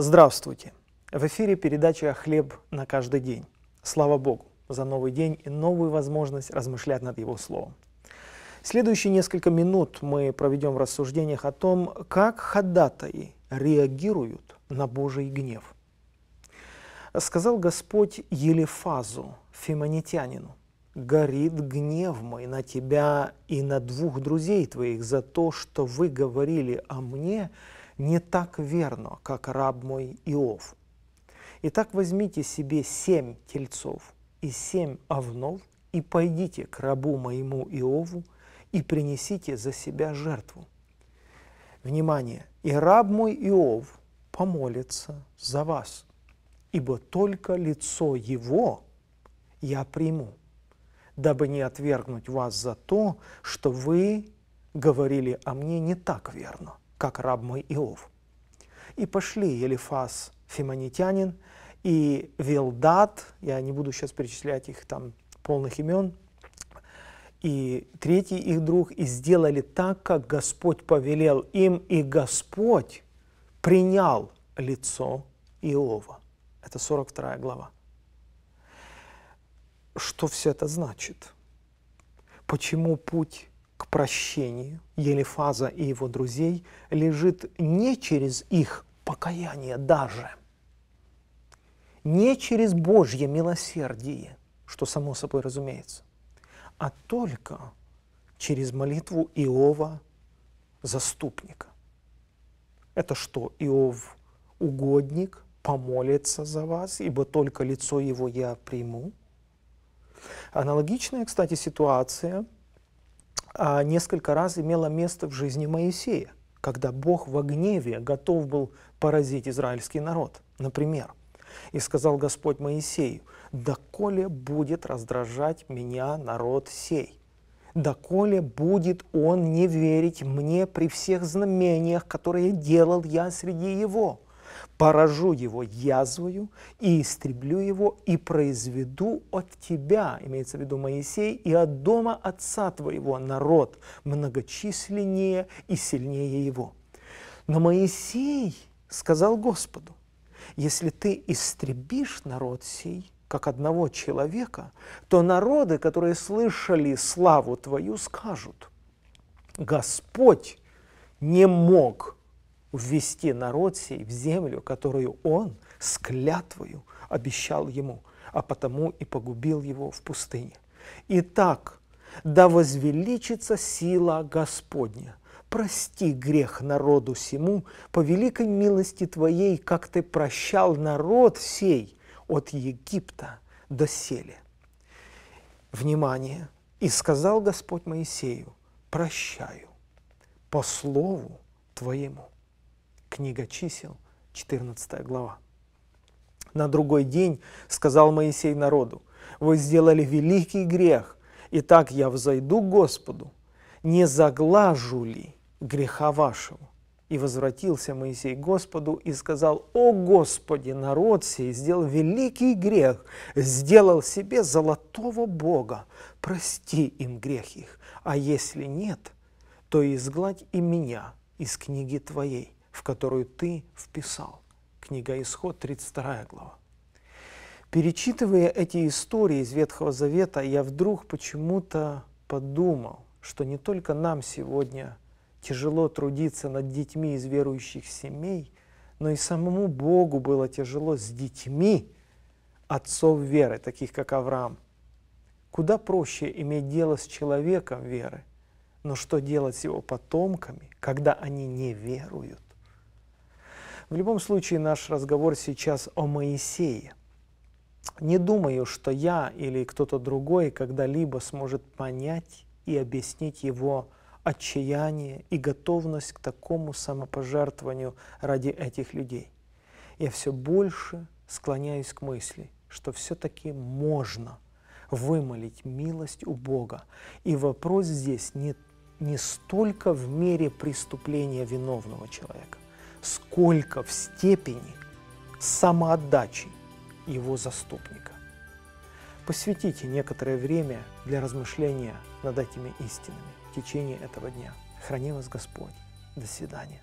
Здравствуйте! В эфире передача «Хлеб на каждый день». Слава Богу за новый день и новую возможность размышлять над Его Словом. Следующие несколько минут мы проведем в рассуждениях о том, как ходатаи реагируют на Божий гнев. Сказал Господь Елефазу, фимонитянину, горит гнев мой на тебя и на двух друзей твоих за то, что вы говорили о мне, не так верно, как раб мой Иов. Итак, возьмите себе семь тельцов и семь овнов, и пойдите к рабу моему Иову, и принесите за себя жертву. Внимание! И раб мой Иов помолится за вас, ибо только лицо его я приму, дабы не отвергнуть вас за то, что вы говорили о мне не так верно как раб мой Иов. И пошли Елифас Фимонитянин и Велдат, я не буду сейчас перечислять их там полных имен, и третий их друг, и сделали так, как Господь повелел им, и Господь принял лицо Иова. Это 42 глава. Что все это значит? Почему путь к прощению Елифаза и его друзей лежит не через их покаяние даже, не через Божье милосердие, что само собой разумеется, а только через молитву Иова заступника. Это что, Иов угодник помолится за вас, ибо только лицо его я приму? Аналогичная, кстати, ситуация – а несколько раз имело место в жизни Моисея, когда Бог во гневе готов был поразить израильский народ. Например, «И сказал Господь Моисею, доколе будет раздражать меня народ сей, доколе будет он не верить мне при всех знамениях, которые делал я среди его» поражу его язвою и истреблю его, и произведу от тебя, имеется в виду Моисей, и от дома отца твоего народ многочисленнее и сильнее его. Но Моисей сказал Господу, если ты истребишь народ сей, как одного человека, то народы, которые слышали славу твою, скажут, Господь не мог – ввести народ сей в землю, которую он с клятвою обещал ему, а потому и погубил его в пустыне. Итак, да возвеличится сила Господня. Прости грех народу сему, по великой милости Твоей, как Ты прощал народ сей от Египта до сели. Внимание! И сказал Господь Моисею, прощаю по слову Твоему. Книга чисел, 14 глава. На другой день сказал Моисей народу, вы сделали великий грех, и так я взойду к Господу, не заглажу ли греха вашего? И возвратился Моисей к Господу и сказал, «О Господи, народ сей сделал великий грех, сделал себе золотого Бога, прости им грех их, а если нет, то изгладь и меня из книги Твоей» в которую ты вписал. Книга Исход, 32 глава. Перечитывая эти истории из Ветхого Завета, я вдруг почему-то подумал, что не только нам сегодня тяжело трудиться над детьми из верующих семей, но и самому Богу было тяжело с детьми отцов веры, таких как Авраам. Куда проще иметь дело с человеком веры, но что делать с его потомками, когда они не веруют? В любом случае, наш разговор сейчас о Моисее. Не думаю, что я или кто-то другой когда-либо сможет понять и объяснить его отчаяние и готовность к такому самопожертвованию ради этих людей. Я все больше склоняюсь к мысли, что все-таки можно вымолить милость у Бога. И вопрос здесь не, не столько в мере преступления виновного человека, сколько в степени самоотдачи его заступника. Посвятите некоторое время для размышления над этими истинами в течение этого дня. Храни вас Господь. До свидания.